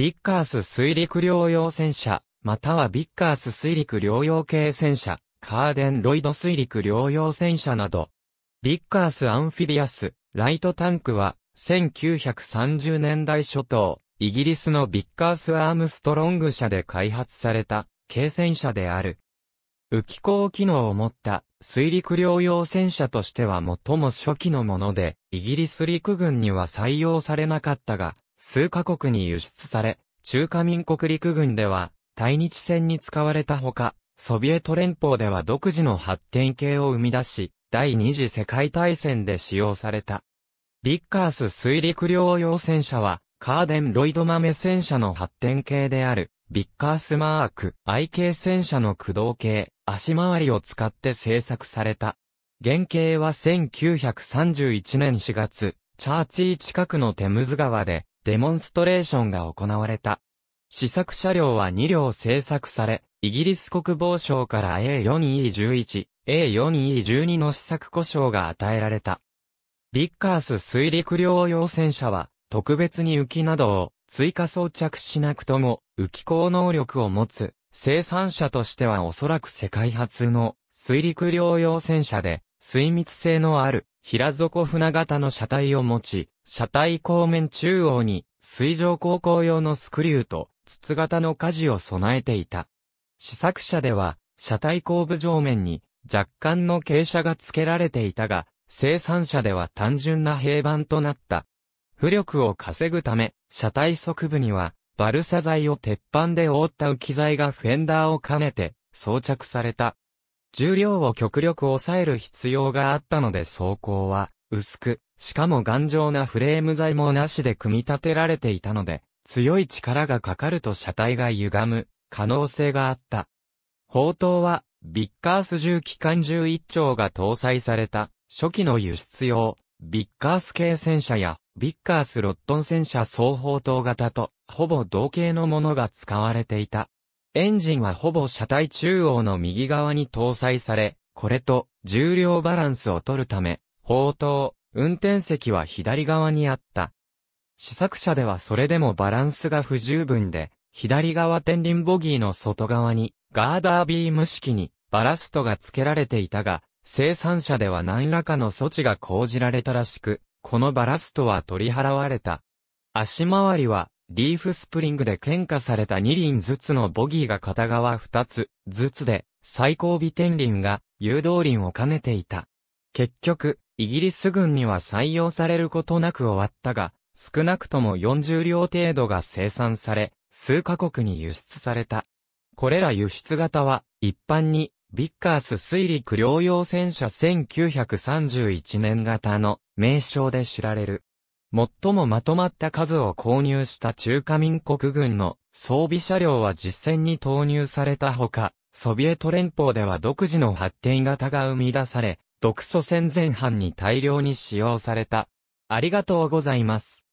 ビッカース水陸両用戦車、またはビッカース水陸両用系戦車、カーデンロイド水陸両用戦車など。ビッカースアンフィビアス、ライトタンクは、1930年代初頭、イギリスのビッカースアームストロング社で開発された、軽戦車である。浮き光機能を持った水陸両用戦車としては最も初期のもので、イギリス陸軍には採用されなかったが、数カ国に輸出され、中華民国陸軍では、対日戦に使われたほか、ソビエト連邦では独自の発展系を生み出し、第二次世界大戦で使用された。ビッカース水陸両用戦車は、カーデンロイド豆戦車の発展系である、ビッカースマーク、IK 戦車の駆動系、足回りを使って製作された。原型は1931年4月、チャーチー近くのテムズ川で、デモンストレーションが行われた。試作車両は2両製作され、イギリス国防省から A4E11、A4E12 の試作故障が与えられた。ビッカース水陸両用戦車は、特別に浮きなどを追加装着しなくとも、浮き高能力を持つ、生産者としてはおそらく世界初の水陸両用戦車で、水密性のある平底船型の車体を持ち、車体後面中央に水上航行用のスクリューと筒型の舵を備えていた。試作車では、車体後部上面に若干の傾斜が付けられていたが、生産車では単純な平板となった。浮力を稼ぐため、車体側部には、バルサ材を鉄板で覆った浮き材がフェンダーを兼ねて装着された。重量を極力抑える必要があったので装甲は薄く、しかも頑丈なフレーム材もなしで組み立てられていたので、強い力がかかると車体が歪む可能性があった。砲塔は、ビッカース重機関銃1丁が搭載された初期の輸出用、ビッカース系戦車やビッカースロットン戦車双砲塔型とほぼ同型のものが使われていた。エンジンはほぼ車体中央の右側に搭載され、これと重量バランスを取るため、砲塔、運転席は左側にあった。試作車ではそれでもバランスが不十分で、左側天輪ボギーの外側にガーダービーム式にバラストが付けられていたが、生産者では何らかの措置が講じられたらしく、このバラストは取り払われた。足回りはリーフスプリングで喧嘩された2輪ずつのボギーが片側2つずつで、最後尾天輪が誘導輪を兼ねていた。結局、イギリス軍には採用されることなく終わったが、少なくとも40両程度が生産され、数カ国に輸出された。これら輸出型は、一般に、ビッカース水陸両用戦車1931年型の名称で知られる。最もまとまった数を購入した中華民国軍の装備車両は実戦に投入されたほか、ソビエト連邦では独自の発展型が生み出され、独ソ戦前半に大量に使用された。ありがとうございます。